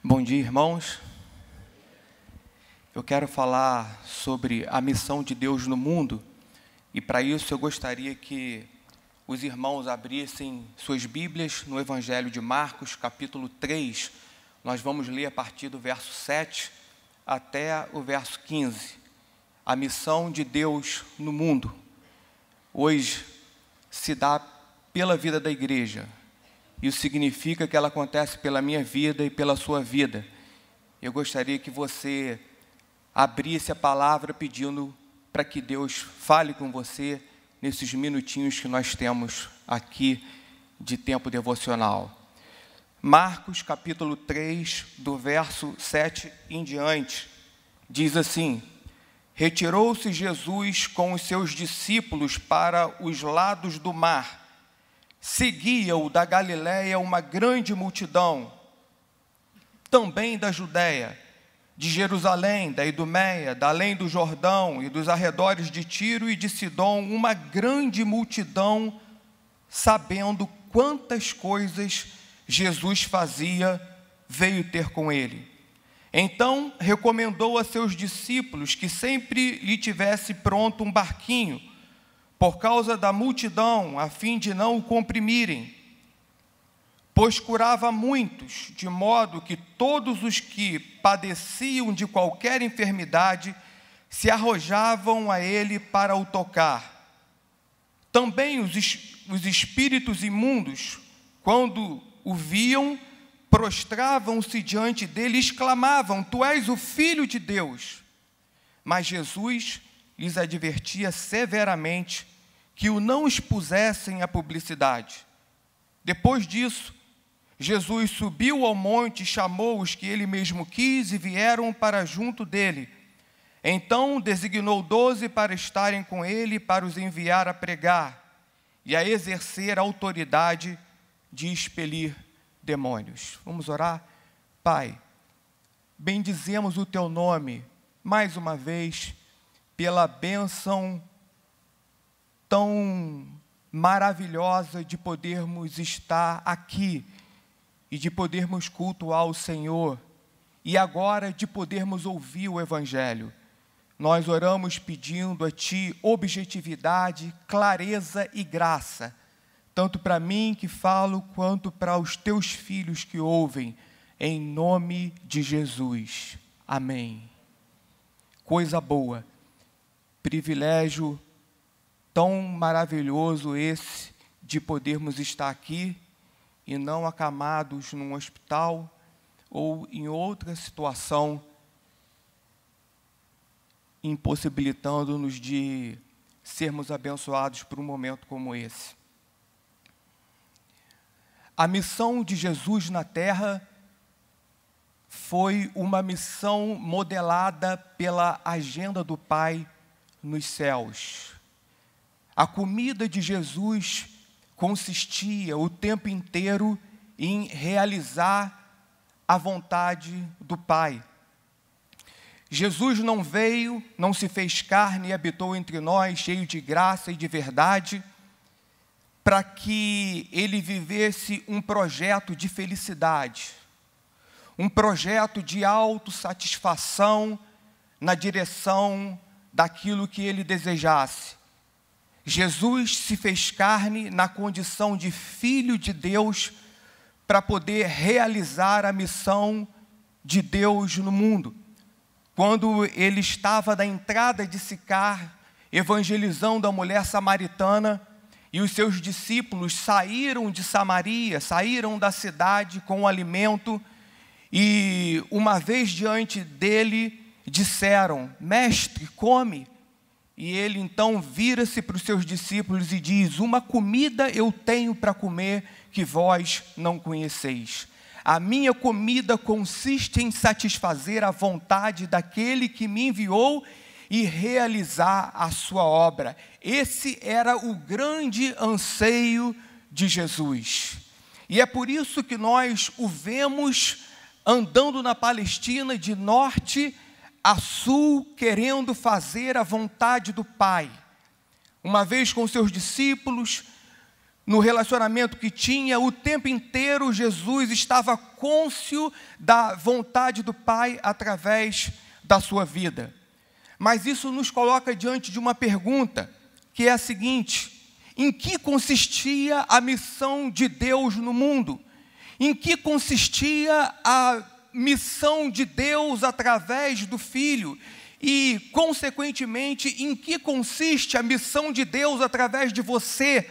Bom dia, irmãos. Eu quero falar sobre a missão de Deus no mundo e, para isso, eu gostaria que os irmãos abrissem suas Bíblias no Evangelho de Marcos, capítulo 3. Nós vamos ler a partir do verso 7 até o verso 15. A missão de Deus no mundo. Hoje se dá pela vida da igreja, isso significa que ela acontece pela minha vida e pela sua vida. Eu gostaria que você abrisse a palavra pedindo para que Deus fale com você nesses minutinhos que nós temos aqui de tempo devocional. Marcos capítulo 3, do verso 7 em diante, diz assim: Retirou-se Jesus com os seus discípulos para os lados do mar Seguia-o da Galiléia uma grande multidão, também da Judéia, de Jerusalém, da Idumeia, da além do Jordão e dos arredores de Tiro e de Sidom, uma grande multidão, sabendo quantas coisas Jesus fazia, veio ter com ele. Então recomendou a seus discípulos que sempre lhe tivesse pronto um barquinho por causa da multidão, a fim de não o comprimirem. Pois curava muitos, de modo que todos os que padeciam de qualquer enfermidade se arrojavam a ele para o tocar. Também os, os espíritos imundos, quando o viam, prostravam-se diante dele e exclamavam: Tu és o filho de Deus. Mas Jesus lhes advertia severamente que o não expusessem à publicidade. Depois disso, Jesus subiu ao monte e chamou os que ele mesmo quis e vieram para junto dele. Então designou doze para estarem com ele para os enviar a pregar e a exercer a autoridade de expelir demônios. Vamos orar? Pai, bendizemos o teu nome mais uma vez pela bênção tão maravilhosa de podermos estar aqui e de podermos cultuar o Senhor e agora de podermos ouvir o Evangelho. Nós oramos pedindo a Ti objetividade, clareza e graça, tanto para mim que falo, quanto para os Teus filhos que ouvem, em nome de Jesus. Amém. Coisa boa privilégio tão maravilhoso esse de podermos estar aqui e não acamados num hospital ou em outra situação, impossibilitando-nos de sermos abençoados por um momento como esse. A missão de Jesus na terra foi uma missão modelada pela agenda do Pai nos céus. A comida de Jesus consistia o tempo inteiro em realizar a vontade do Pai. Jesus não veio, não se fez carne e habitou entre nós, cheio de graça e de verdade, para que ele vivesse um projeto de felicidade, um projeto de autossatisfação na direção daquilo que ele desejasse. Jesus se fez carne na condição de filho de Deus para poder realizar a missão de Deus no mundo. Quando ele estava da entrada de Sicar, evangelizando a mulher samaritana, e os seus discípulos saíram de Samaria, saíram da cidade com o alimento, e uma vez diante dele, disseram: Mestre, come. E ele então vira-se para os seus discípulos e diz: Uma comida eu tenho para comer que vós não conheceis. A minha comida consiste em satisfazer a vontade daquele que me enviou e realizar a sua obra. Esse era o grande anseio de Jesus. E é por isso que nós o vemos andando na Palestina de norte a a sul, querendo fazer a vontade do Pai. Uma vez com seus discípulos, no relacionamento que tinha, o tempo inteiro Jesus estava côncio da vontade do Pai através da sua vida. Mas isso nos coloca diante de uma pergunta, que é a seguinte: em que consistia a missão de Deus no mundo? Em que consistia a missão de Deus através do Filho e, consequentemente, em que consiste a missão de Deus através de você,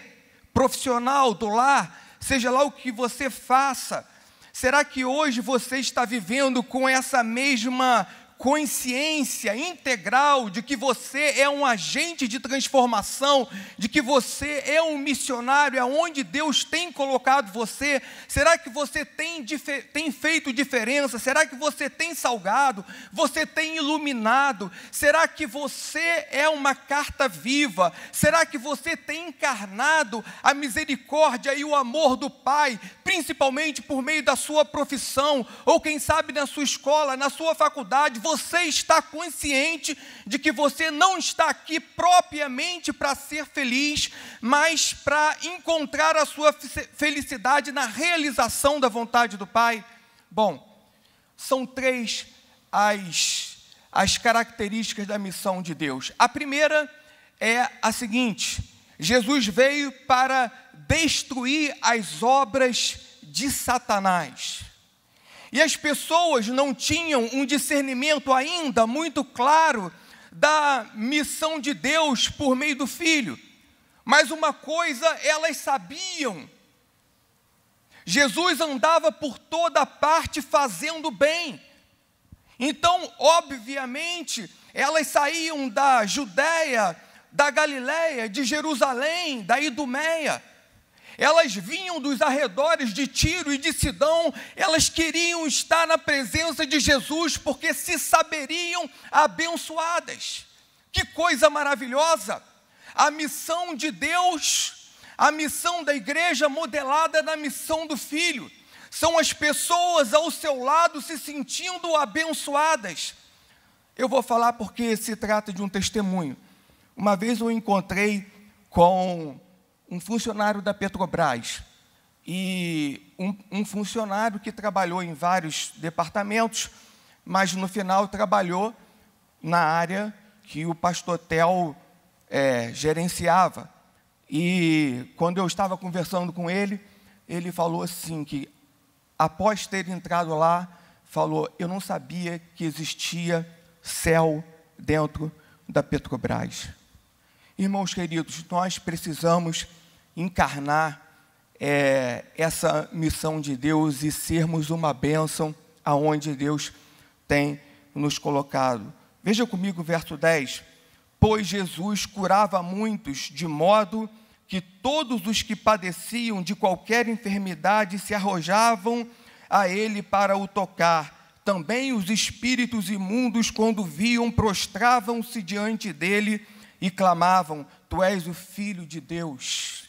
profissional do lar, seja lá o que você faça. Será que hoje você está vivendo com essa mesma consciência integral de que você é um agente de transformação, de que você é um missionário, aonde Deus tem colocado você? Será que você tem, tem feito diferença? Será que você tem salgado? Você tem iluminado? Será que você é uma carta viva? Será que você tem encarnado a misericórdia e o amor do Pai, principalmente por meio da sua profissão, ou quem sabe na sua escola, na sua faculdade? você está consciente de que você não está aqui propriamente para ser feliz, mas para encontrar a sua felicidade na realização da vontade do Pai? Bom, são três as, as características da missão de Deus. A primeira é a seguinte: Jesus veio para destruir as obras de Satanás. E as pessoas não tinham um discernimento ainda muito claro da missão de Deus por meio do filho. Mas uma coisa elas sabiam: Jesus andava por toda parte fazendo bem. Então, obviamente, elas saíam da Judéia, da Galiléia, de Jerusalém, da Idumeia elas vinham dos arredores de Tiro e de Sidão, elas queriam estar na presença de Jesus porque se saberiam abençoadas. Que coisa maravilhosa! A missão de Deus, a missão da igreja modelada na missão do filho. São as pessoas ao seu lado se sentindo abençoadas. Eu vou falar porque se trata de um testemunho. Uma vez eu encontrei com um funcionário da Petrobras e um, um, funcionário que trabalhou em vários departamentos, mas no final trabalhou na área que o pastotel é, gerenciava. E quando eu estava conversando com ele, ele falou assim que após ter entrado lá, falou: "Eu não sabia que existia céu dentro da Petrobras". Irmãos queridos, nós precisamos encarnar é, essa missão de Deus e sermos uma bênção aonde Deus tem nos colocado. Veja comigo o verso 10. Pois Jesus curava muitos, de modo que todos os que padeciam de qualquer enfermidade se arrojavam a ele para o tocar. Também os espíritos imundos, quando viam, prostravam-se diante dele e clamavam: Tu és o Filho de Deus.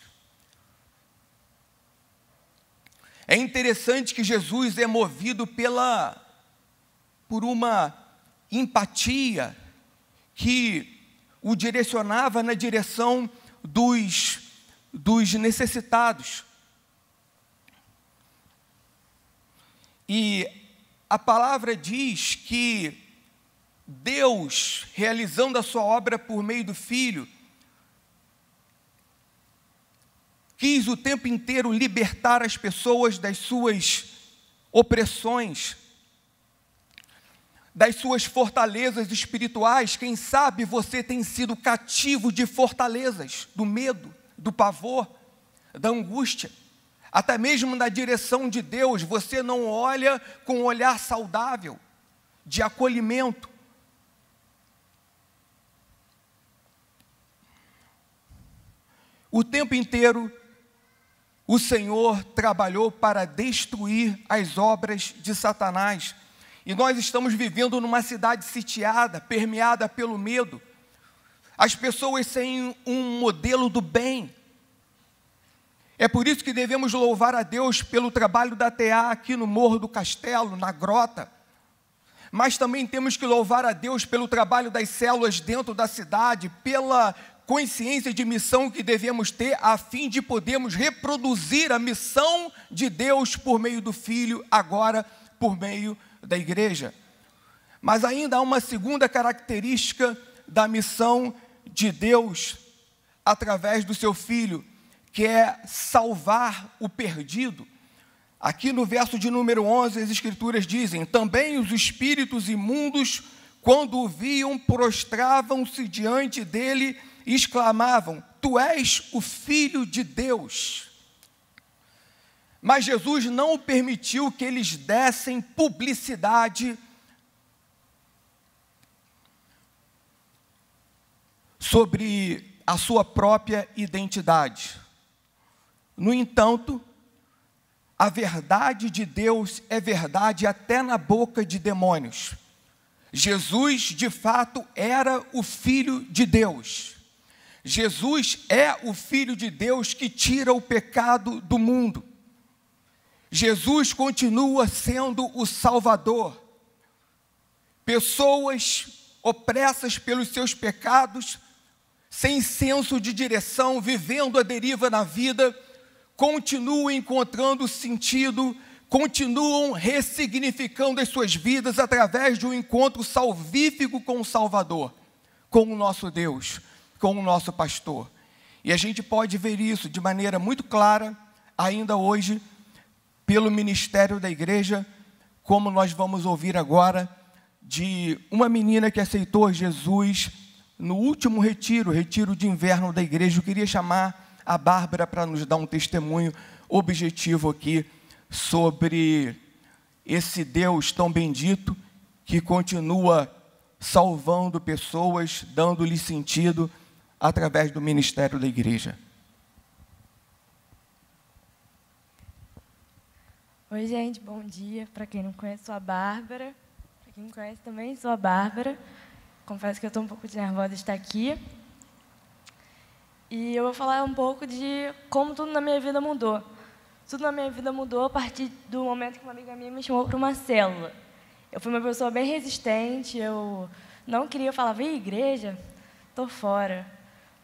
É interessante que Jesus é movido pela por uma empatia que o direcionava na direção dos, dos necessitados. E a palavra diz que Deus realizando a sua obra por meio do Filho, quis o tempo inteiro libertar as pessoas das suas opressões, das suas fortalezas espirituais. Quem sabe você tem sido cativo de fortalezas, do medo, do pavor, da angústia. Até mesmo na direção de Deus, você não olha com um olhar saudável, de acolhimento O tempo inteiro, o Senhor trabalhou para destruir as obras de Satanás. E nós estamos vivendo numa cidade sitiada, permeada pelo medo. As pessoas sem um modelo do bem. É por isso que devemos louvar a Deus pelo trabalho da TA aqui no Morro do Castelo, na Grota. Mas também temos que louvar a Deus pelo trabalho das células dentro da cidade, pela consciência de missão que devemos ter a fim de podermos reproduzir a missão de Deus por meio do Filho, agora por meio da igreja. Mas ainda há uma segunda característica da missão de Deus através do seu filho, que é salvar o perdido. Aqui no verso de número 11, as Escrituras dizem: Também os espíritos imundos, quando o viam, prostravam-se diante dele e exclamavam: Tu és o filho de Deus. Mas Jesus não permitiu que eles dessem publicidade sobre a sua própria identidade. No entanto, a verdade de Deus é verdade até na boca de demônios. Jesus, de fato, era o Filho de Deus. Jesus é o Filho de Deus que tira o pecado do mundo. Jesus continua sendo o Salvador. Pessoas opressas pelos seus pecados, sem senso de direção, vivendo a deriva na vida, continuam encontrando sentido, continuam ressignificando as suas vidas através de um encontro salvífico com o Salvador, com o nosso Deus com o nosso pastor. E a gente pode ver isso de maneira muito clara ainda hoje pelo ministério da igreja, como nós vamos ouvir agora de uma menina que aceitou Jesus no último retiro, retiro de inverno da igreja. Eu queria chamar a Bárbara para nos dar um testemunho objetivo aqui sobre esse Deus tão bendito que continua salvando pessoas, dando lhe sentido através do ministério da igreja. Oi, gente, bom dia. Para quem não conhece, sou a Bárbara. Para quem não conhece também, sou a Bárbara. Confesso que eu estou um pouco nervosa de estar aqui. E eu vou falar um pouco de como tudo na minha vida mudou. Tudo na minha vida mudou a partir do momento que uma amiga minha me chamou para uma célula. Eu fui uma pessoa bem resistente, eu não queria, falar. falava, igreja, Estou fora.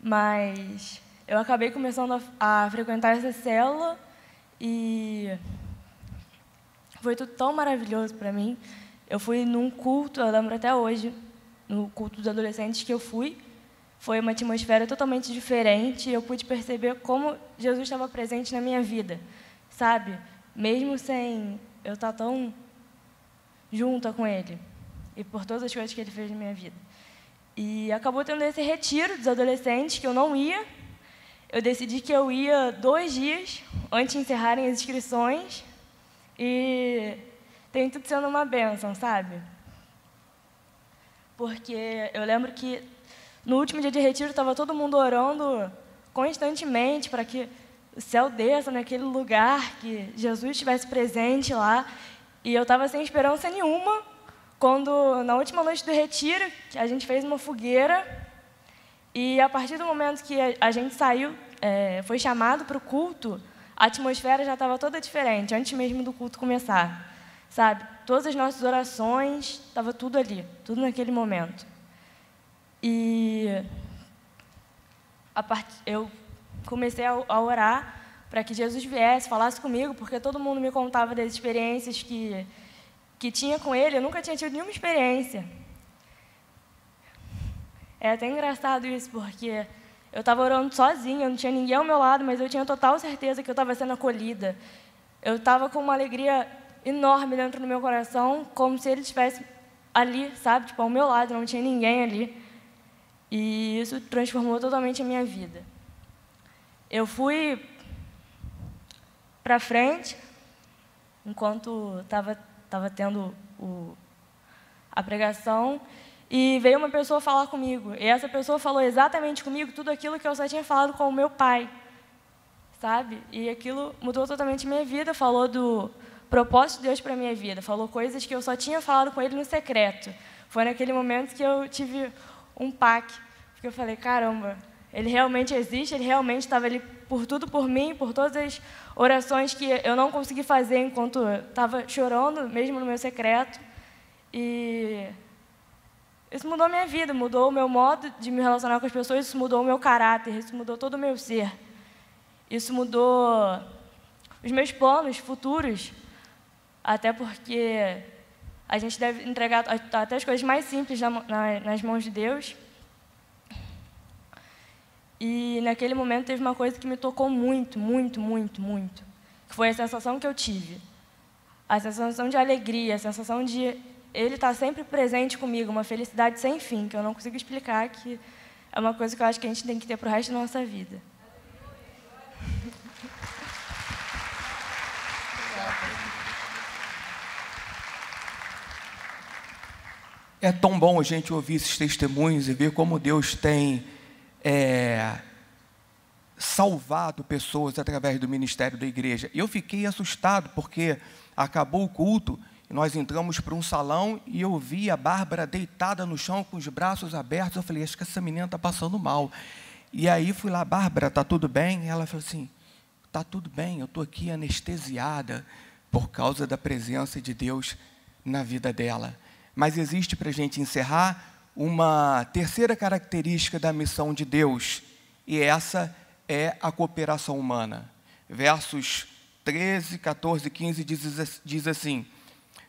Mas eu acabei começando a, a frequentar essa célula e foi tudo tão maravilhoso para mim. Eu fui num culto, eu lembro até hoje, no culto dos adolescentes que eu fui, foi uma atmosfera totalmente diferente e eu pude perceber como Jesus estava presente na minha vida, sabe? Mesmo sem eu estar tão junta com Ele e por todas as coisas que Ele fez na minha vida. E acabou tendo esse retiro dos adolescentes, que eu não ia. Eu decidi que eu ia dois dias antes de encerrarem as inscrições. E tem tudo sendo uma bênção, sabe? Porque eu lembro que no último dia de retiro estava todo mundo orando constantemente para que o céu desça naquele lugar, que Jesus estivesse presente lá. E eu estava sem esperança nenhuma, quando na última noite do retiro, a gente fez uma fogueira e a partir do momento que a, gente saiu, é, foi chamado para o culto, a atmosfera já estava toda diferente, antes mesmo do culto começar, sabe? Todas as nossas orações, estava tudo ali, tudo naquele momento. E part... eu comecei a orar para que Jesus viesse, falasse comigo, porque todo mundo me contava das experiências que que tinha com ele, eu nunca tinha tido nenhuma experiência. É até engraçado isso, porque eu estava orando sozinha, não tinha ninguém ao meu lado, mas eu tinha total certeza que eu estava sendo acolhida. Eu estava com uma alegria enorme dentro do meu coração, como se ele estivesse ali, sabe? Tipo, ao meu lado, não tinha ninguém ali. E isso transformou totalmente a minha vida. Eu fui para frente, enquanto estava estava tendo o, a pregação, e veio uma pessoa falar comigo. E essa pessoa falou exatamente comigo tudo aquilo que eu só tinha falado com o meu pai, sabe? E aquilo mudou totalmente minha vida. Falou do propósito de Deus para minha vida, falou coisas que eu só tinha falado com ele no secreto. Foi naquele momento que eu tive um pac, porque eu falei: caramba, ele realmente existe, ele realmente estava ali por tudo por mim, por todas as orações que eu não consegui fazer enquanto estava chorando, mesmo no meu secreto. E isso mudou minha vida, mudou o meu modo de me relacionar com as pessoas, isso mudou o meu caráter, isso mudou todo o meu ser. Isso mudou os meus planos futuros, até porque a gente deve entregar até as coisas mais simples nas mãos de Deus. E naquele momento teve uma coisa que me tocou muito, muito, muito, muito, que foi a sensação que eu tive. A sensação de alegria, a sensação de ele estar tá sempre presente comigo, uma felicidade sem fim, que eu não consigo explicar, que é uma coisa que eu acho que a gente tem que ter para o resto da nossa vida. É tão bom a gente ouvir esses testemunhos e ver como Deus tem é, salvado pessoas através do ministério da igreja. Eu fiquei assustado porque acabou o culto nós entramos para um salão e eu vi a Bárbara deitada no chão com os braços abertos. Eu falei, acho que essa menina está passando mal. E aí fui lá, Bárbara, tá tudo bem? E ela falou assim, tá tudo bem, eu estou aqui anestesiada por causa da presença de Deus na vida dela. Mas existe para a gente encerrar uma terceira característica da missão de Deus, e essa é a cooperação humana. Versos 13, 14 e 15 diz, diz assim: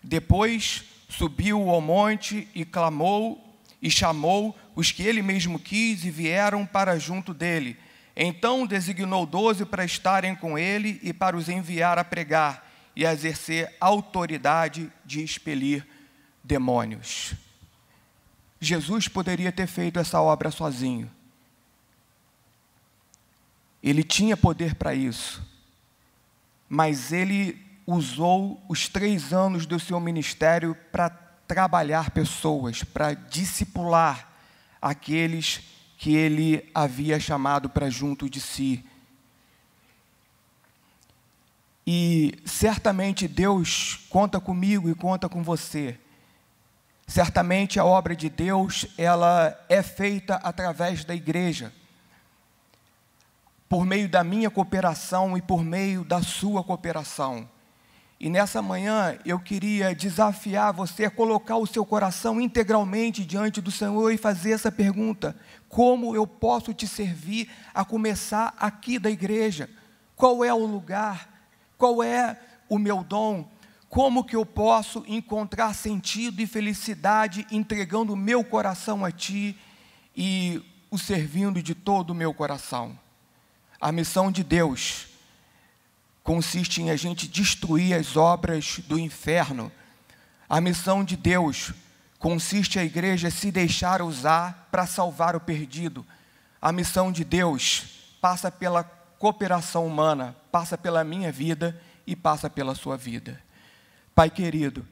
Depois subiu ao monte e clamou e chamou os que ele mesmo quis e vieram para junto dele. Então designou doze para estarem com ele e para os enviar a pregar e a exercer autoridade de expelir demônios. Jesus poderia ter feito essa obra sozinho. Ele tinha poder para isso, mas ele usou os três anos do seu ministério para trabalhar pessoas, para discipular aqueles que ele havia chamado para junto de si. E certamente Deus conta comigo e conta com você Certamente a obra de Deus, ela é feita através da igreja. Por meio da minha cooperação e por meio da sua cooperação. E nessa manhã eu queria desafiar você a colocar o seu coração integralmente diante do Senhor e fazer essa pergunta: como eu posso te servir a começar aqui da igreja? Qual é o lugar? Qual é o meu dom? como que eu posso encontrar sentido e felicidade entregando o meu coração a Ti e o servindo de todo o meu coração? A missão de Deus consiste em a gente destruir as obras do inferno. A missão de Deus consiste a igreja se deixar usar para salvar o perdido. A missão de Deus passa pela cooperação humana, passa pela minha vida e passa pela sua vida. Pai querido,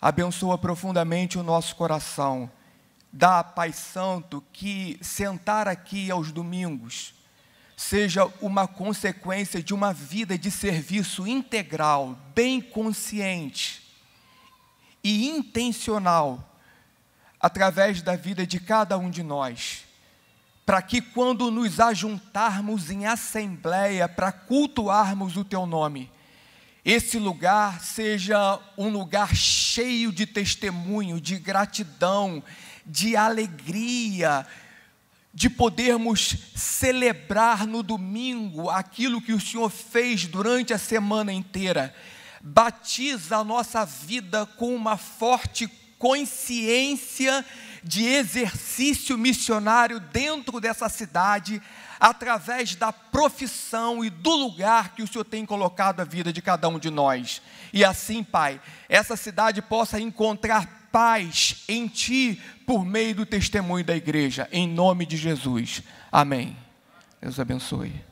abençoa profundamente o nosso coração. Dá, Pai Santo, que sentar aqui aos domingos seja uma consequência de uma vida de serviço integral, bem consciente e intencional através da vida de cada um de nós, para que quando nos ajuntarmos em assembleia para cultuarmos o teu nome, esse lugar seja um lugar cheio de testemunho, de gratidão, de alegria, de podermos celebrar no domingo aquilo que o Senhor fez durante a semana inteira. Batiza a nossa vida com uma forte consciência de exercício missionário dentro dessa cidade, através da profissão e do lugar que o Senhor tem colocado a vida de cada um de nós. E assim, Pai, essa cidade possa encontrar paz em Ti por meio do testemunho da igreja, em nome de Jesus. Amém. Deus abençoe.